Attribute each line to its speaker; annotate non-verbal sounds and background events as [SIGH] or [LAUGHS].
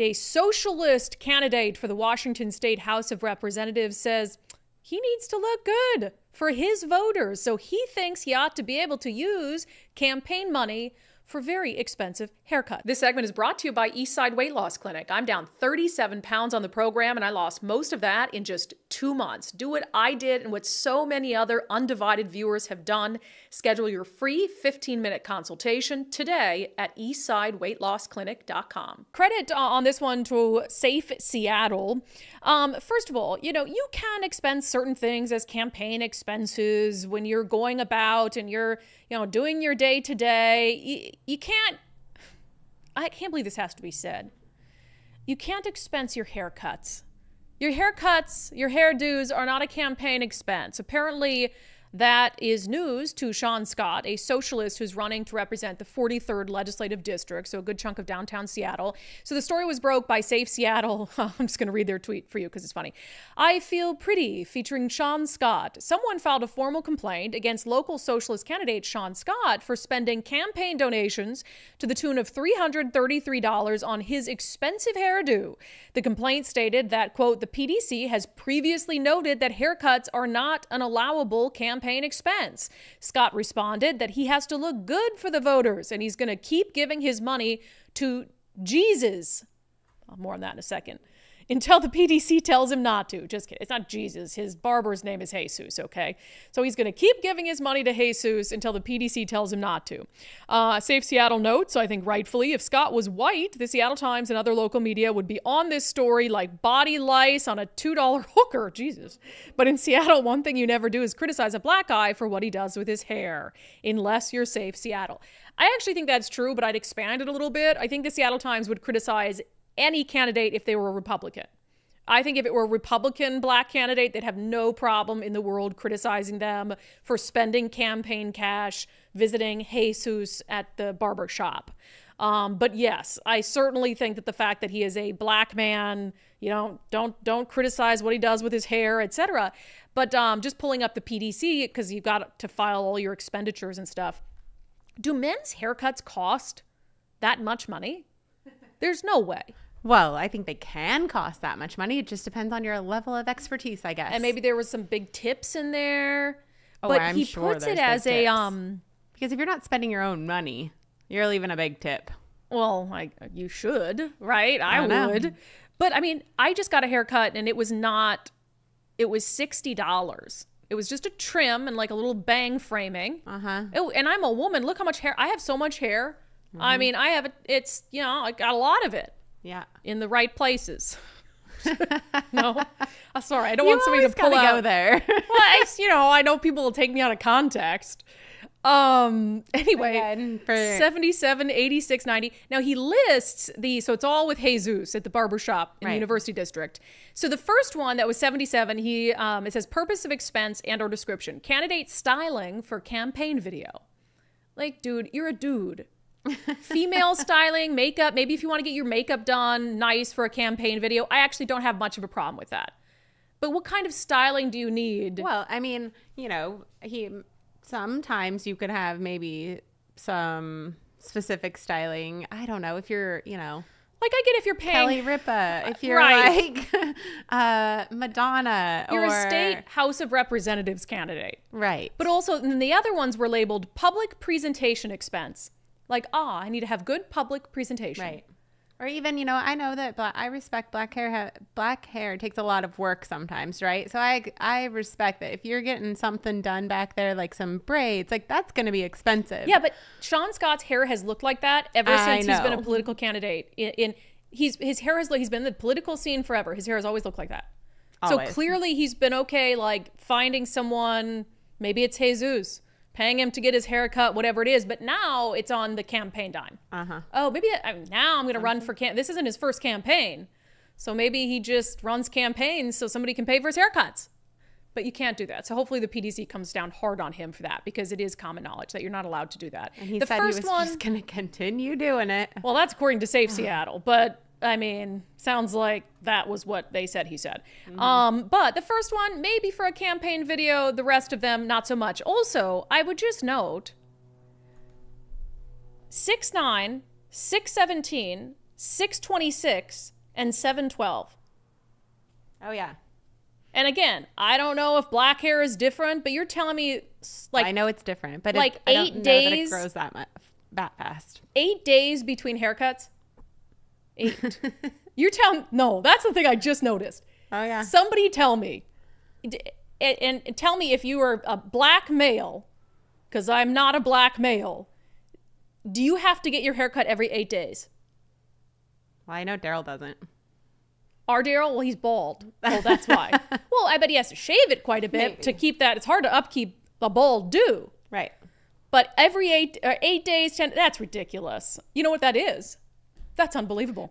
Speaker 1: a socialist candidate for the Washington State House of Representatives says he needs to look good for his voters. So he thinks he ought to be able to use campaign money for very expensive haircut. This segment is brought to you by Eastside Weight Loss Clinic. I'm down 37 pounds on the program and I lost most of that in just two months. Do what I did and what so many other undivided viewers have done. Schedule your free 15 minute consultation today at EastsideWeightLossClinic.com. Credit uh, on this one to Safe Seattle. Um, first of all, you know, you can expense certain things as campaign expenses when you're going about and you're, you know, doing your day to day you can't, I can't believe this has to be said. You can't expense your haircuts. Your haircuts, your hairdos are not a campaign expense. Apparently, that is news to Sean Scott, a socialist who's running to represent the 43rd Legislative District, so a good chunk of downtown Seattle. So the story was broke by Safe Seattle. [LAUGHS] I'm just going to read their tweet for you because it's funny. I Feel Pretty featuring Sean Scott. Someone filed a formal complaint against local socialist candidate Sean Scott for spending campaign donations to the tune of $333 on his expensive hairdo. The complaint stated that, quote, the PDC has previously noted that haircuts are not an allowable campaign campaign expense. Scott responded that he has to look good for the voters and he's going to keep giving his money to Jesus more on that in a second. Until the PDC tells him not to. Just kidding. It's not Jesus. His barber's name is Jesus, okay? So he's going to keep giving his money to Jesus until the PDC tells him not to. Uh, Safe Seattle notes, I think rightfully, if Scott was white, the Seattle Times and other local media would be on this story like body lice on a $2 [LAUGHS] hooker. Jesus. But in Seattle, one thing you never do is criticize a black guy for what he does with his hair, unless you're Safe Seattle. I actually think that's true, but I'd expand it a little bit. I think the Seattle Times would criticize any candidate if they were a Republican. I think if it were a Republican black candidate, they'd have no problem in the world criticizing them for spending campaign cash visiting Jesus at the barber shop. Um, but yes, I certainly think that the fact that he is a black man, you know, don't don't criticize what he does with his hair, etc. But um, just pulling up the PDC because you've got to file all your expenditures and stuff. Do men's haircuts cost that much money? There's no way.
Speaker 2: Well, I think they can cost that much money. It just depends on your level of expertise, I guess. And maybe there was some big tips in there. Oh, but I'm he sure puts it as tips. a um because if you're not spending your own money, you're leaving a big tip. Well, like you should, right? I, I would. Know.
Speaker 1: But I mean, I just got a haircut and it was not it was $60. It was just a trim and like a little bang framing. Uh-huh. It, oh, and I'm a woman. Look how much hair I have so much hair. Mm-hmm. I mean, I have a, it's, you know, I got a lot of it. Yeah. In the right places. [LAUGHS] no, I'm sorry.
Speaker 2: I don't you want somebody to pull out. go there. [LAUGHS]
Speaker 1: well, I, you know, I know people will take me out of context. Um. Anyway, Again, for... 77, 86, 90. Now he lists the so it's all with Jesus at the barbershop in right. the University District. So the first one that was 77, he um, it says purpose of expense and or description, candidate styling for campaign video. Like, dude, you're a dude female styling, makeup. Maybe if you want to get your makeup done nice for a campaign video, I actually don't have much of a problem with that.
Speaker 2: But what kind of styling do you need? Well, I mean, you know, he sometimes you could have maybe some specific styling. I don't know if you're, you know, like I get if you're paying Kelly Ripa, if you're right. like [LAUGHS] uh, Madonna, you're or... a state House
Speaker 1: of Representatives candidate, right? But also, and the other ones were labeled public presentation
Speaker 2: expense. Like, ah, I need to have good public presentation. Right. Or even, you know, I know that black, I respect black hair. Black hair takes a lot of work sometimes, right? So I I respect that if you're getting something done back there, like some braids, like that's going to be expensive. Yeah, but
Speaker 1: Sean Scott's hair has looked like that ever since he's been a political candidate. In, in he's his hair has he's been the political scene forever. His hair has always looked like that. Always. So clearly he's been okay, like finding someone. Maybe it's Jesus paying him to get his haircut, whatever it is. But now it's on the campaign dime. Uh-huh. Oh, maybe I, now I'm going to run for camp. This isn't his first campaign. So maybe he just runs campaigns so somebody can pay for his haircuts. But you can't do that. So hopefully the PDC comes down hard on him for that because it is common knowledge that you're not allowed to do that. And he the said first he was one, just going
Speaker 2: to continue doing it. Well, that's according to Safe Seattle,
Speaker 1: but I mean, sounds like that was what they said he said. Mm-hmm. Um, but the first one, maybe for a campaign video, the rest of them, not so much. Also, I would just note 6'9, 6'17, 6'26, and 7'12. Oh, yeah. And again, I don't know if
Speaker 2: black hair is different, but you're telling me like I know it's different, but like eight days that grows that much that fast.
Speaker 1: Eight days between haircuts eight. [LAUGHS] You're telling no. That's the thing I just noticed. Oh yeah. Somebody tell me, and, and tell me if you are a black male, because I'm not a black male. Do you have to get your hair cut every eight days?
Speaker 2: Well, I know Daryl doesn't.
Speaker 1: Our Daryl, well, he's bald. [LAUGHS] Well, that's why. well, I bet he has to shave it quite a bit Maybe. to keep that. It's hard to upkeep a bald do. Right. But every eight, uh, eight days, ten, that's ridiculous. You know what that is? That's unbelievable.